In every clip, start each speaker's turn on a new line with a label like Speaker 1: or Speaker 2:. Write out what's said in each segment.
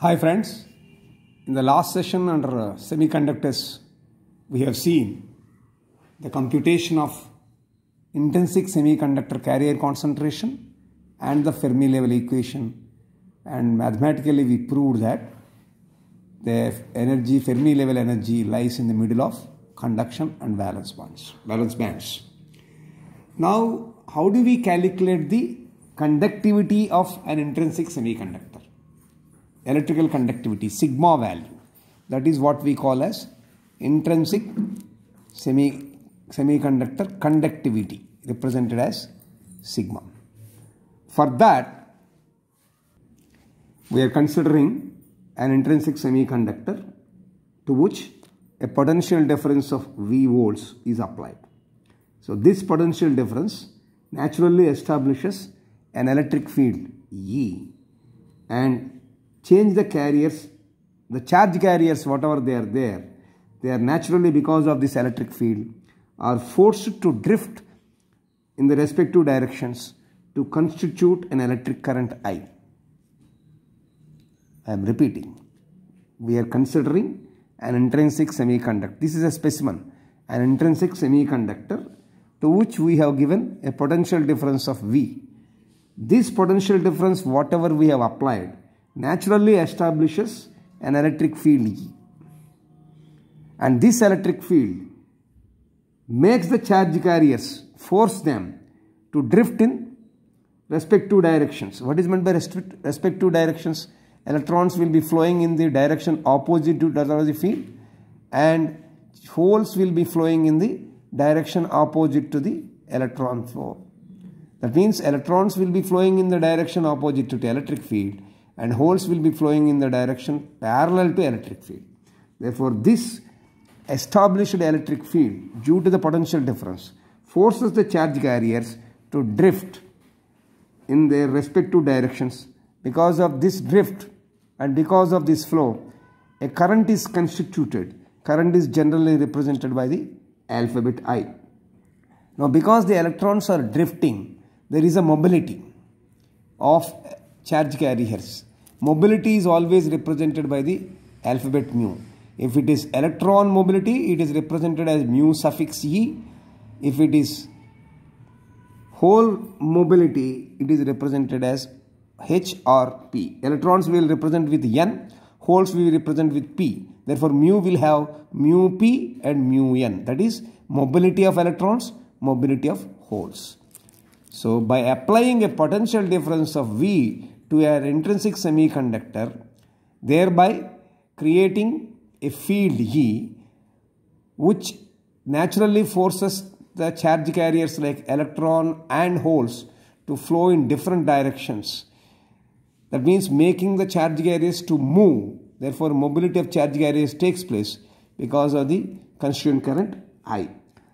Speaker 1: Hi, friends. In the last session under uh, semiconductors, we have seen the computation of intrinsic semiconductor carrier concentration and the Fermi level equation. And mathematically, we proved that the energy, Fermi level energy, lies in the middle of conduction and valence bands. Valence bands. Now, how do we calculate the conductivity of an intrinsic semiconductor? electrical conductivity, sigma value. That is what we call as intrinsic semi semiconductor conductivity represented as sigma. For that, we are considering an intrinsic semiconductor to which a potential difference of V volts is applied. So this potential difference naturally establishes an electric field E and change the carriers, the charge carriers, whatever they are there, they are naturally because of this electric field are forced to drift in the respective directions to constitute an electric current I. I am repeating. We are considering an intrinsic semiconductor. This is a specimen, an intrinsic semiconductor to which we have given a potential difference of V. This potential difference, whatever we have applied, naturally establishes an electric field E. And this electric field makes the charge carriers, force them to drift in respective directions. What is meant by respective directions? Electrons will be flowing in the direction opposite to the electric the field and holes will be flowing in the direction opposite to the electron flow. That means electrons will be flowing in the direction opposite to the electric field and holes will be flowing in the direction parallel to electric field. Therefore, this established electric field due to the potential difference forces the charge carriers to drift in their respective directions. Because of this drift and because of this flow, a current is constituted. Current is generally represented by the alphabet I. Now, because the electrons are drifting, there is a mobility of charge carriers. Mobility is always represented by the alphabet mu. If it is electron mobility, it is represented as mu suffix e. If it is whole mobility, it is represented as h or p. Electrons will represent with n, holes will represent with p. Therefore, mu will have mu p and mu n. That is mobility of electrons, mobility of holes. So, by applying a potential difference of v to an intrinsic semiconductor thereby creating a field E which naturally forces the charge carriers like electron and holes to flow in different directions. That means making the charge carriers to move. Therefore, mobility of charge carriers takes place because of the constituent current I.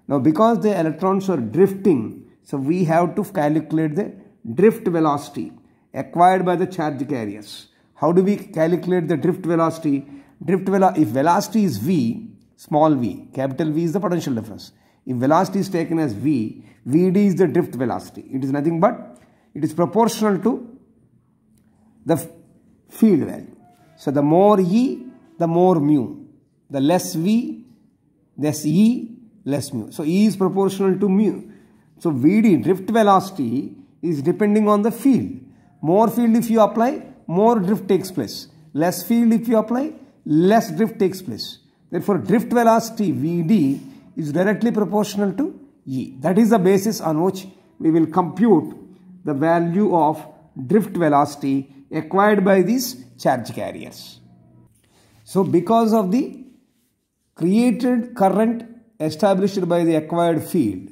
Speaker 1: Now, because the electrons are drifting, so we have to calculate the drift velocity acquired by the charge carriers. How do we calculate the drift velocity? Drift velo if velocity is v, small v, capital V is the potential difference. If velocity is taken as v, Vd is the drift velocity. It is nothing but it is proportional to the field value. So the more E, the more mu. The less V, less E, less mu. So E is proportional to mu. So Vd, drift velocity, is depending on the field. More field if you apply, more drift takes place. Less field if you apply, less drift takes place. Therefore, drift velocity Vd is directly proportional to E. That is the basis on which we will compute the value of drift velocity acquired by these charge carriers. So, because of the created current established by the acquired field,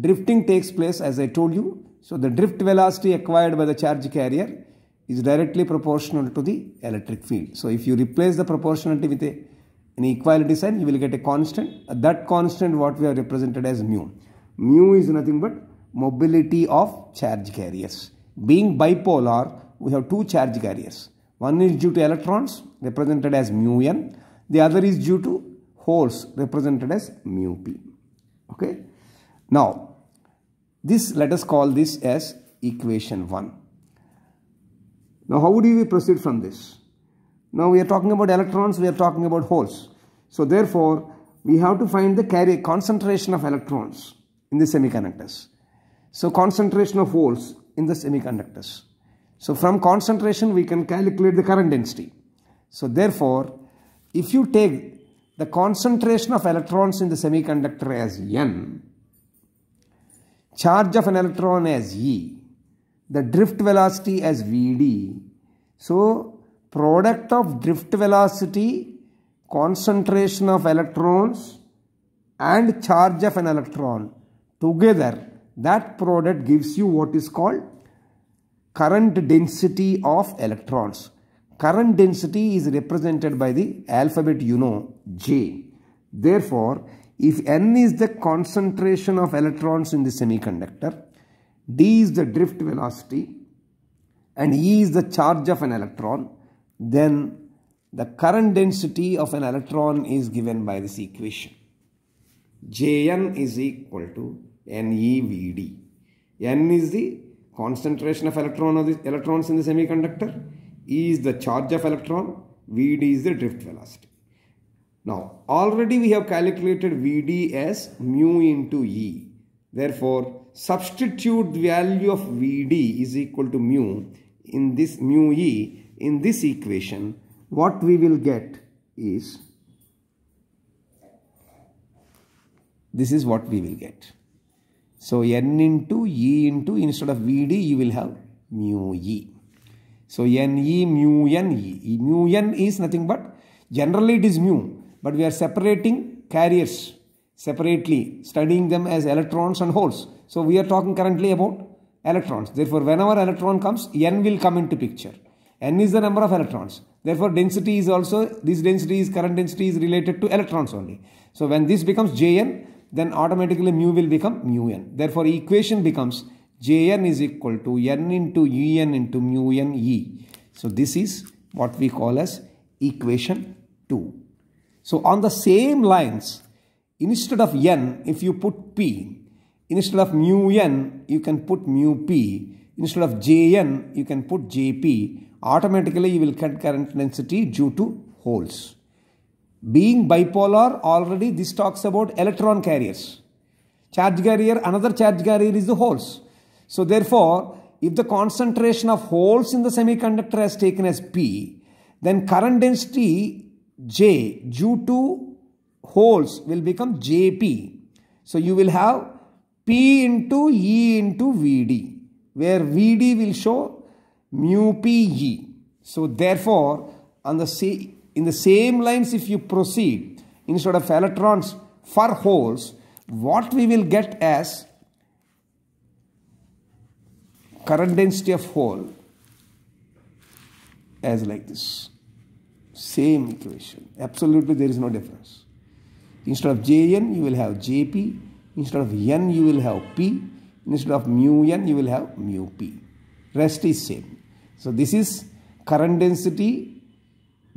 Speaker 1: drifting takes place as I told you so the drift velocity acquired by the charge carrier is directly proportional to the electric field. So if you replace the proportionality with a, an equality sign, you will get a constant. that constant what we have represented as mu. Mu is nothing but mobility of charge carriers. Being bipolar, we have two charge carriers. One is due to electrons represented as mu n. The other is due to holes represented as mu p. Okay. Now, this, let us call this as equation 1. Now, how do we proceed from this? Now, we are talking about electrons, we are talking about holes. So, therefore, we have to find the carry concentration of electrons in the semiconductors. So, concentration of holes in the semiconductors. So, from concentration, we can calculate the current density. So, therefore, if you take the concentration of electrons in the semiconductor as N, charge of an electron as E, the drift velocity as Vd. So, product of drift velocity, concentration of electrons and charge of an electron together, that product gives you what is called current density of electrons. Current density is represented by the alphabet you know, J. Therefore, if N is the concentration of electrons in the semiconductor, D is the drift velocity, and E is the charge of an electron, then the current density of an electron is given by this equation. Jn is equal to NEVD. N is the concentration of electron of the electrons in the semiconductor. E is the charge of electron. Vd is the drift velocity. Now, already we have calculated Vd as mu into E. Therefore, substitute the value of Vd is equal to mu in this mu E in this equation. What we will get is this is what we will get. So, N into E into instead of Vd you will have mu E. So, N E mu N E. Mu N is nothing but generally it is mu but we are separating carriers separately, studying them as electrons and holes. So we are talking currently about electrons. Therefore, whenever electron comes, n will come into picture. n is the number of electrons. Therefore, density is also, this density is, current density is related to electrons only. So when this becomes Jn, then automatically mu will become mu n. Therefore, equation becomes Jn is equal to n into En into mu n e. So this is what we call as equation 2. So on the same lines, instead of n, if you put p, instead of mu n, you can put mu p, instead of jn, you can put jp. Automatically, you will get current density due to holes. Being bipolar, already this talks about electron carriers. Charge carrier, another charge carrier is the holes. So therefore, if the concentration of holes in the semiconductor is taken as P, then current density J, Ju2 holes will become JP. So you will have P into E into VD, where VD will show mu PE. So therefore, on the in the same lines, if you proceed, instead of electrons for holes, what we will get as current density of hole as like this. Same equation. Absolutely there is no difference. Instead of Jn, you will have Jp. Instead of n, you will have p. Instead of mu n, you will have mu p. Rest is same. So this is current density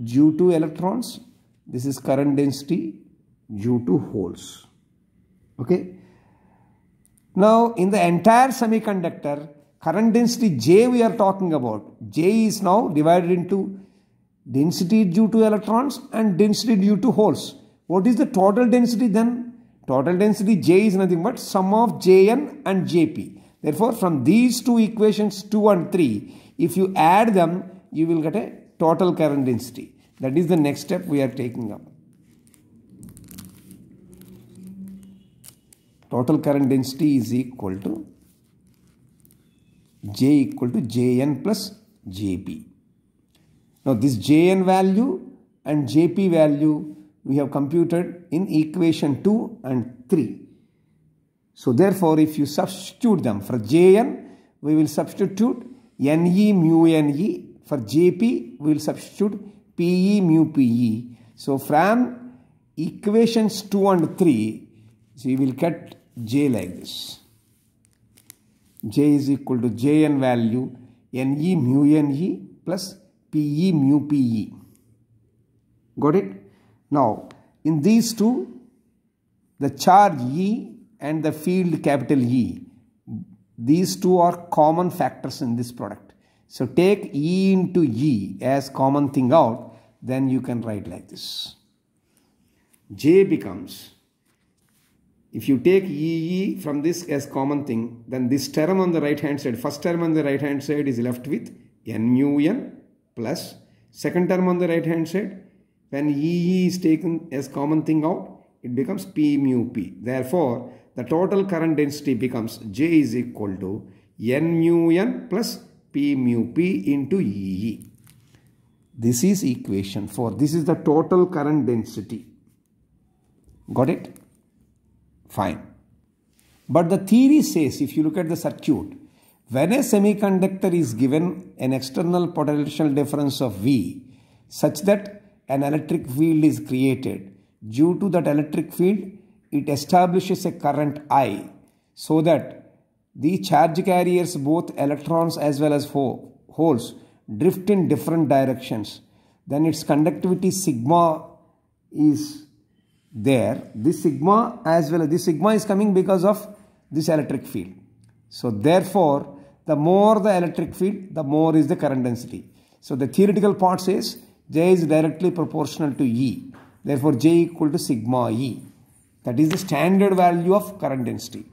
Speaker 1: due to electrons. This is current density due to holes. Okay. Now, in the entire semiconductor, current density J we are talking about. J is now divided into density due to electrons and density due to holes. What is the total density then? Total density J is nothing but sum of Jn and Jp. Therefore, from these two equations 2 and 3, if you add them, you will get a total current density. That is the next step we are taking up. Total current density is equal to J equal to Jn plus Jp. Now this Jn value and Jp value we have computed in equation 2 and 3. So therefore if you substitute them for Jn we will substitute Ne mu Ne for Jp we will substitute Pe mu Pe. So from equations 2 and 3 so you will get J like this. J is equal to Jn value Ne mu Ne plus PE mu PE. Got it? Now, in these two, the charge E and the field capital E, these two are common factors in this product. So take E into E as common thing out, then you can write like this. J becomes, if you take EE from this as common thing, then this term on the right hand side, first term on the right hand side is left with N mu N plus second term on the right hand side when EE is taken as common thing out it becomes P mu P. Therefore the total current density becomes J is equal to N mu N plus P mu P into EE. This is equation 4. This is the total current density. Got it? Fine. But the theory says if you look at the circuit when a semiconductor is given an external potential difference of V such that an electric field is created, due to that electric field, it establishes a current I so that the charge carriers, both electrons as well as holes, drift in different directions. Then its conductivity sigma is there. This sigma as well as this sigma is coming because of this electric field. So therefore, the more the electric field, the more is the current density. So the theoretical part says J is directly proportional to E. Therefore, J equal to sigma E. That is the standard value of current density.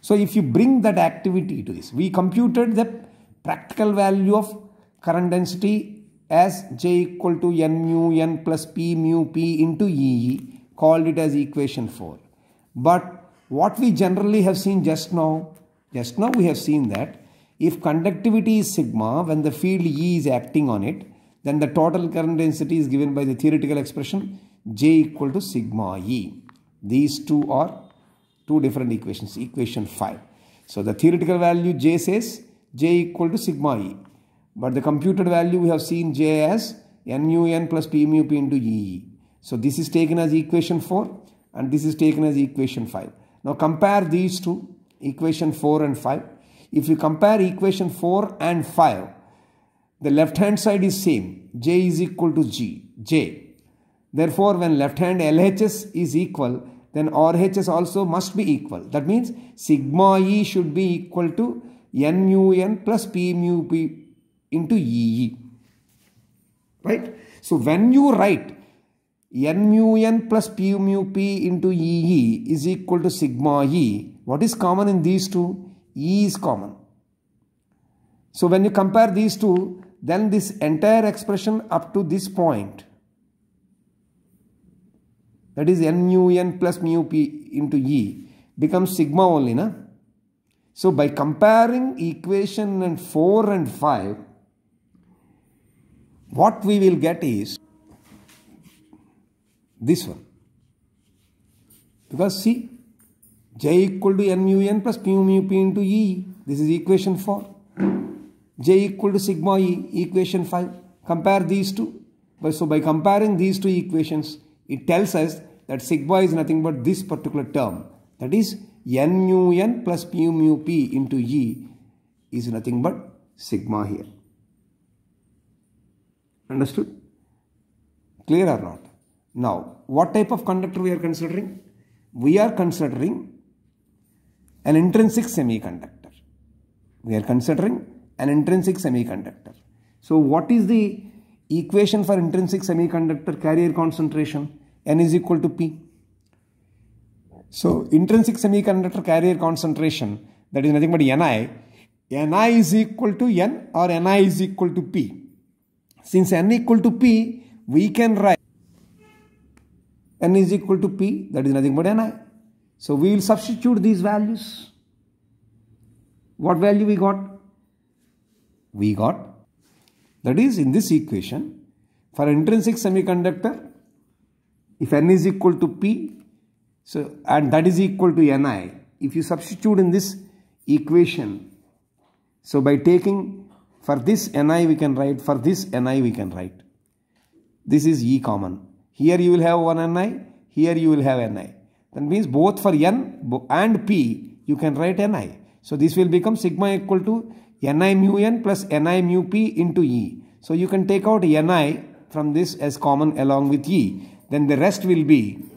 Speaker 1: So if you bring that activity to this, we computed the practical value of current density as J equal to N mu N plus P mu P into E. called it as equation 4. But what we generally have seen just now, just now we have seen that if conductivity is sigma, when the field E is acting on it, then the total current density is given by the theoretical expression J equal to sigma E. These two are two different equations, equation 5. So the theoretical value J says J equal to sigma E. But the computed value we have seen J as nu n plus p mu p into E. So this is taken as equation 4 and this is taken as equation 5. Now compare these two, equation 4 and 5. If you compare equation 4 and 5, the left hand side is same. J is equal to G, J. Therefore, when left hand LHS is equal, then RHS also must be equal. That means sigma E should be equal to N mu N plus P mu P into e Right? So when you write N mu N plus P mu P into e is equal to sigma E, what is common in these two? E is common. So when you compare these two, then this entire expression up to this point, that is n mu n plus mu p into E, becomes sigma only, na? So by comparing equation and 4 and 5, what we will get is this one. Because see, j equal to n mu n plus mu mu p into e. This is equation 4. j equal to sigma e, equation 5. Compare these two. So by comparing these two equations, it tells us that sigma is nothing but this particular term. That is n mu n plus P mu p into e is nothing but sigma here. Understood? Clear or not? Now, what type of conductor we are considering? We are considering an intrinsic semiconductor. We are considering an intrinsic semiconductor. So what is the equation for intrinsic semiconductor carrier concentration? N is equal to P. So intrinsic semiconductor carrier concentration that is nothing but Ni. Ni is equal to N or Ni is equal to P. Since N equal to P, we can write N is equal to P that is nothing but Ni. So we will substitute these values. What value we got? We got, that is in this equation, for intrinsic semiconductor, if n is equal to p, so and that is equal to ni, if you substitute in this equation, so by taking for this ni we can write, for this ni we can write. This is E common. Here you will have one ni, here you will have ni. That means both for n and p you can write ni. So this will become sigma equal to ni mu n plus ni mu p into e. So you can take out ni from this as common along with e. Then the rest will be